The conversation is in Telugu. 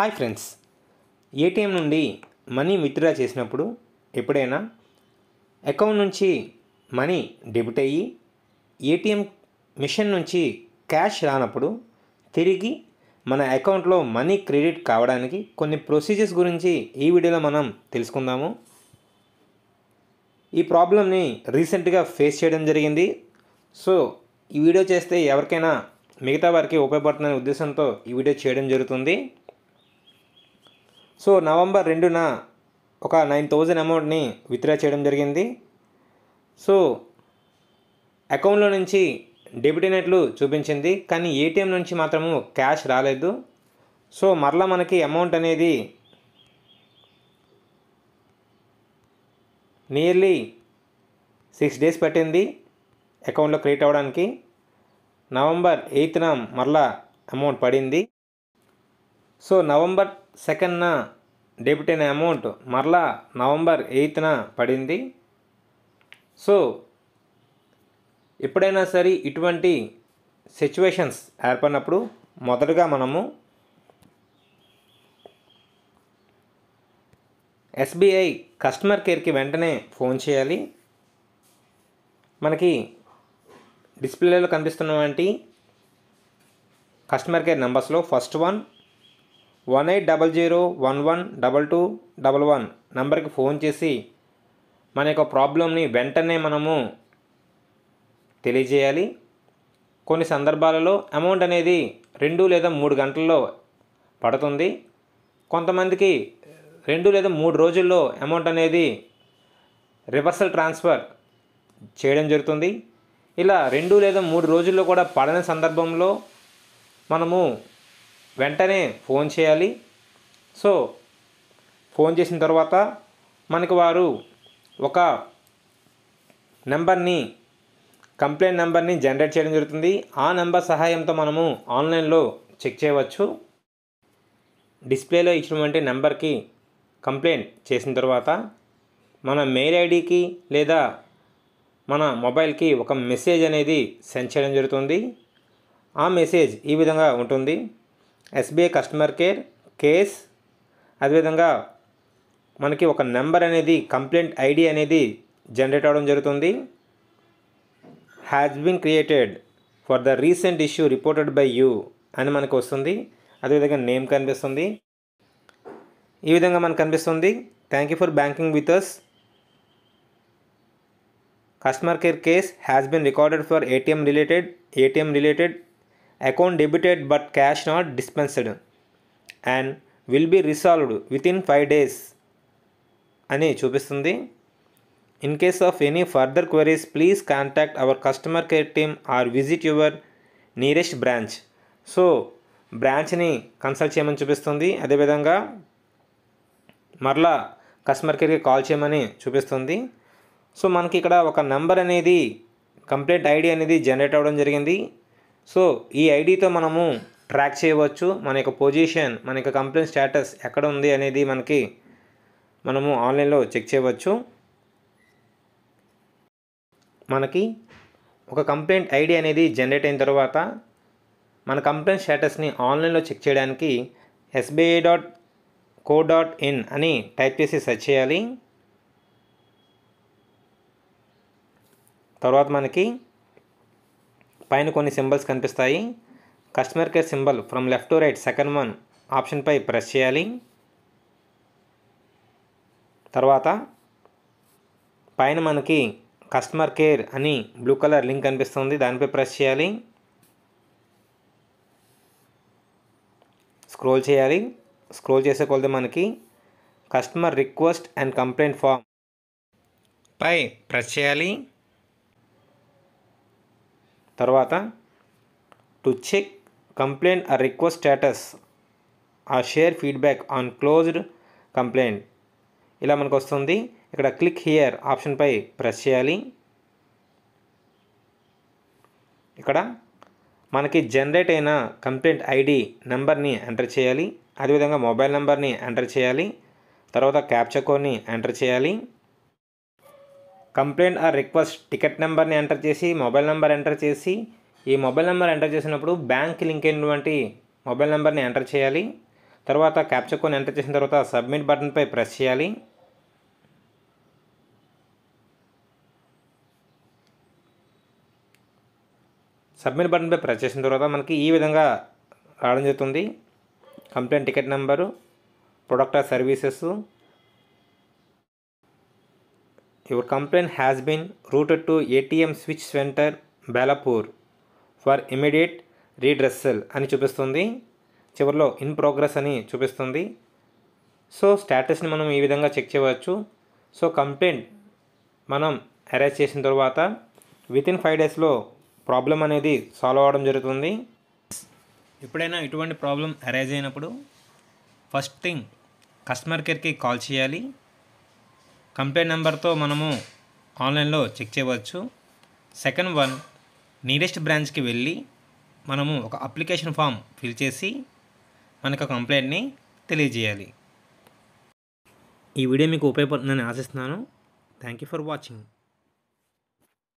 హాయ్ ఫ్రెండ్స్ ఏటీఎం నుండి మనీ విత్డ్రా చేసినప్పుడు ఎప్పుడైనా అకౌంట్ నుంచి మనీ డెబిట్ అయ్యి ఏటీఎం మిషన్ నుంచి క్యాష్ రానప్పుడు తిరిగి మన అకౌంట్లో మనీ క్రెడిట్ కావడానికి కొన్ని ప్రొసీజర్స్ గురించి ఈ వీడియోలో మనం తెలుసుకుందాము ఈ ప్రాబ్లమ్ని రీసెంట్గా ఫేస్ చేయడం జరిగింది సో ఈ వీడియో చేస్తే ఎవరికైనా మిగతా వారికి ఉపయోగపడుతుందనే ఉద్దేశంతో ఈ వీడియో చేయడం జరుగుతుంది సో నవంబర్ రెండున ఒక నైన్ థౌజండ్ అమౌంట్ని విత్డ్రా చేయడం జరిగింది సో అకౌంట్లో నుంచి డెబిట్ అయినట్లు చూపించింది కానీ ఏటీఎం నుంచి మాత్రము క్యాష్ రాలేదు సో మరలా మనకి అమౌంట్ అనేది నియర్లీ సిక్స్ డేస్ పట్టింది అకౌంట్లో క్రియేట్ అవ్వడానికి నవంబర్ ఎయిత్న మరలా అమౌంట్ పడింది సో నవంబర్ సెకండ్న డెబిట్ అయిన అమౌంట్ మరలా నవంబర్ ఎయిత్న పడింది సో ఎప్పుడైనా సరే ఇటువంటి సిచ్యువేషన్స్ ఏర్పడినప్పుడు మొదటగా మనము ఎస్బీఐ కస్టమర్ కేర్కి వెంటనే ఫోన్ చేయాలి మనకి డిస్ప్లేలో కనిపిస్తున్నటువంటి కస్టమర్ కేర్ నెంబర్స్లో first one one eight double zero one one double two double one నంబర్కి ఫోన్ చేసి మన యొక్క ప్రాబ్లంని వెంటనే మనము తెలియజేయాలి కొన్ని సందర్భాలలో అమౌంట్ అనేది రెండు లేదా మూడు గంటల్లో పడుతుంది కొంతమందికి రెండు లేదా మూడు రోజుల్లో అమౌంట్ అనేది రివర్సల్ ట్రాన్స్ఫర్ చేయడం జరుగుతుంది ఇలా రెండు లేదా మూడు రోజుల్లో కూడా పడని సందర్భంలో మనము వెంటనే ఫోన్ చేయాలి సో ఫోన్ చేసిన తర్వాత మనకు వారు ఒక నెంబర్ని కంప్లైంట్ నెంబర్ని జనరేట్ చేయడం జరుగుతుంది ఆ నెంబర్ సహాయంతో మనము ఆన్లైన్లో చెక్ చేయవచ్చు డిస్ప్లేలో ఇచ్చినటువంటి నెంబర్కి కంప్లైంట్ చేసిన తర్వాత మన మెయిల్ ఐడికి లేదా మన మొబైల్కి ఒక మెసేజ్ అనేది సెండ్ చేయడం జరుగుతుంది ఆ మెసేజ్ ఈ విధంగా ఉంటుంది ఎస్బీఐ కస్టమర్ కేర్ కేస్ అదేవిధంగా మనకి ఒక నెంబర్ అనేది కంప్లైంట్ ఐడి అనేది జనరేట్ అవడం జరుగుతుంది has been created for the recent issue reported by you అని మనకు వస్తుంది అదేవిధంగా నేమ్ కనిపిస్తుంది ఈ విధంగా మనకు కనిపిస్తుంది thank you for banking with us customer care case has been recorded for ATM related ATM related account debited but cash not dispensed and will be resolved within five days అని చూపిస్తుంది in case of any further queries please contact our customer care team or visit your nearest branch so బ్రాంచ్ని కన్సల్ట్ చేయమని చూపిస్తుంది అదేవిధంగా మరలా కస్టమర్ కేర్కి కాల్ చేయమని చూపిస్తుంది సో మనకి ఇక్కడ ఒక నెంబర్ అనేది కంప్లైంట్ ఐడి అనేది జనరేట్ అవ్వడం జరిగింది సో ఈ ఐడితో మనము ట్రాక్ చేయవచ్చు మన యొక్క పొజిషన్ మన యొక్క కంప్లైంట్ స్టేటస్ ఎక్కడ ఉంది అనేది మనకి మనము ఆన్లైన్లో చెక్ చేయవచ్చు మనకి ఒక కంప్లైంట్ ఐడి అనేది జనరేట్ అయిన తర్వాత మన కంప్లైంట్ స్టేటస్ని ఆన్లైన్లో చెక్ చేయడానికి SBI dot co dot in అని టైప్ చేసి సెర్చ్ చేయాలి తర్వాత మనకి పైన కొన్ని సింబల్స్ కనిపిస్తాయి customer care symbol from left to right second one ఆప్షన్పై ప్రెస్ చేయాలి తర్వాత పైన మనకి కస్టమర్ కేర్ అని బ్లూ కలర్ లింక్ కనిపిస్తుంది దానిపై ప్రెస్ చేయాలి స్క్రోల్ చేయాలి స్క్రోల్ చేసే కొలది మనకి customer request and complaint form పై ప్రెస్ చేయాలి తర్వాత to check complaint or request status or share feedback on closed complaint ఇలా మనకు వస్తుంది ఇక్కడ క్లిక్ హియర్ ఆప్షన్పై ప్రెస్ చేయాలి ఇక్కడ మనకి జనరేట్ అయిన కంప్లైంట్ ఐడి నెంబర్ని ఎంటర్ చేయాలి అదేవిధంగా మొబైల్ నెంబర్ని ఎంటర్ చేయాలి తర్వాత క్యాప్చా కోడ్ని ఎంటర్ చేయాలి కంప్లైంట్ ఆర్ రిక్వెస్ట్ టికెట్ నెంబర్ని ఎంటర్ చేసి మొబైల్ నెంబర్ ఎంటర్ చేసి ఈ మొబైల్ నెంబర్ ఎంటర్ చేసినప్పుడు బ్యాంక్ లింక్ అయినటువంటి మొబైల్ నెంబర్ని ఎంటర్ చేయాలి తర్వాత క్యాప్చర్ ఎంటర్ చేసిన తర్వాత సబ్మిట్ బటన్పై ప్రెస్ చేయాలి సబ్మిట్ బటన్పై ప్రెస్ చేసిన తర్వాత మనకి ఈ విధంగా రావడం జరుగుతుంది complaint ticket number product or services your complaint has been routed to ATM switch centre Belapur for immediate redressal అని చూపిస్తుంది చివరిలో ఇన్ ప్రోగ్రెస్ అని చూపిస్తుంది సో స్టేటస్ని మనం ఈ విధంగా చెక్ చేయవచ్చు సో కంప్లైంట్ మనం అరేజ్ చేసిన తర్వాత వితిన్ ఫైవ్ డేస్లో ప్రాబ్లం అనేది సాల్వ్ అవ్వడం జరుగుతుంది ఎప్పుడైనా ఇటువంటి ప్రాబ్లం అరైజ్ అయినప్పుడు ఫస్ట్ థింగ్ కస్టమర్ కేర్కి కాల్ చేయాలి కంప్లైంట్ నెంబర్తో మనము ఆన్లైన్లో చెక్ చేయవచ్చు సెకండ్ వన్ నీరెస్ట్ బ్రాంచ్కి వెళ్ళి మనము ఒక అప్లికేషన్ ఫామ్ ఫిల్ చేసి మనకు కంప్లైంట్ని తెలియజేయాలి ఈ వీడియో మీకు ఉపయోగపడుతుందని ఆశిస్తున్నాను థ్యాంక్ యూ ఫర్ వాచింగ్